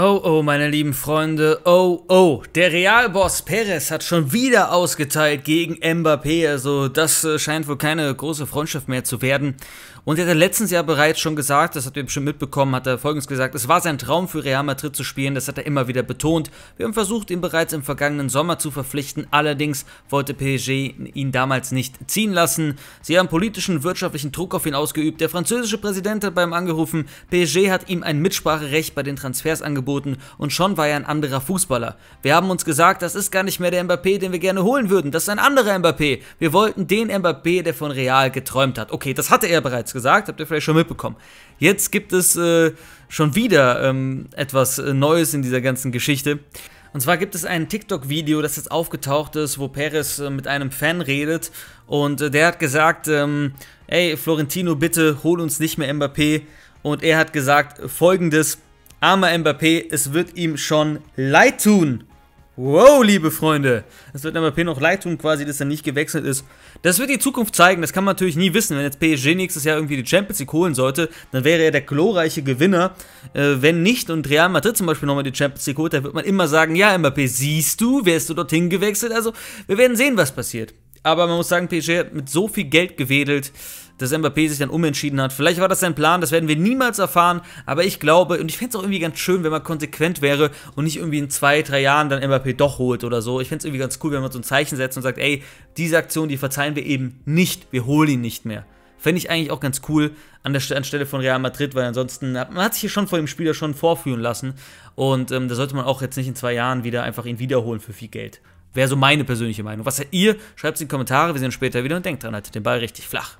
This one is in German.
Oh, oh, meine lieben Freunde, oh, oh, der Realboss Perez hat schon wieder ausgeteilt gegen Mbappé, also das äh, scheint wohl keine große Freundschaft mehr zu werden. Und er hat letztens ja bereits schon gesagt, das habt ihr bestimmt mitbekommen, hat er folgendes gesagt, es war sein Traum für Real Madrid zu spielen, das hat er immer wieder betont. Wir haben versucht, ihn bereits im vergangenen Sommer zu verpflichten, allerdings wollte PSG ihn damals nicht ziehen lassen. Sie haben politischen, wirtschaftlichen Druck auf ihn ausgeübt, der französische Präsident hat bei ihm angerufen, PSG hat ihm ein Mitspracherecht bei den Transfers angeboten angeboten und schon war er ein anderer Fußballer. Wir haben uns gesagt, das ist gar nicht mehr der Mbappé, den wir gerne holen würden, das ist ein anderer Mbappé. Wir wollten den Mbappé, der von Real geträumt hat. Okay, das hatte er bereits gesagt, habt ihr vielleicht schon mitbekommen. Jetzt gibt es äh, schon wieder ähm, etwas äh, Neues in dieser ganzen Geschichte. Und zwar gibt es ein TikTok-Video, das jetzt aufgetaucht ist, wo Perez äh, mit einem Fan redet und äh, der hat gesagt, ähm, ey Florentino, bitte hol uns nicht mehr Mbappé. Und er hat gesagt äh, folgendes, Armer Mbappé, es wird ihm schon leid tun. Wow, liebe Freunde. Es wird Mbappé noch leid tun, quasi, dass er nicht gewechselt ist. Das wird die Zukunft zeigen, das kann man natürlich nie wissen. Wenn jetzt PSG nächstes Jahr irgendwie die Champions League holen sollte, dann wäre er der glorreiche Gewinner. Äh, wenn nicht und Real Madrid zum Beispiel nochmal die Champions League holt, dann wird man immer sagen, ja Mbappé, siehst du, wärst du dorthin gewechselt. Also wir werden sehen, was passiert. Aber man muss sagen, PSG hat mit so viel Geld gewedelt dass Mbappé sich dann umentschieden hat. Vielleicht war das sein Plan, das werden wir niemals erfahren, aber ich glaube, und ich fände es auch irgendwie ganz schön, wenn man konsequent wäre und nicht irgendwie in zwei, drei Jahren dann Mbappé doch holt oder so. Ich fände es irgendwie ganz cool, wenn man so ein Zeichen setzt und sagt, ey, diese Aktion, die verzeihen wir eben nicht, wir holen ihn nicht mehr. Fände ich eigentlich auch ganz cool an der St anstelle von Real Madrid, weil ansonsten hat, man hat sich hier schon vor dem Spieler schon vorführen lassen und ähm, da sollte man auch jetzt nicht in zwei Jahren wieder einfach ihn wiederholen für viel Geld. Wäre so meine persönliche Meinung. Was seid ihr? Schreibt es in die Kommentare. Wir sehen uns später wieder und denkt dran, haltet den Ball richtig flach.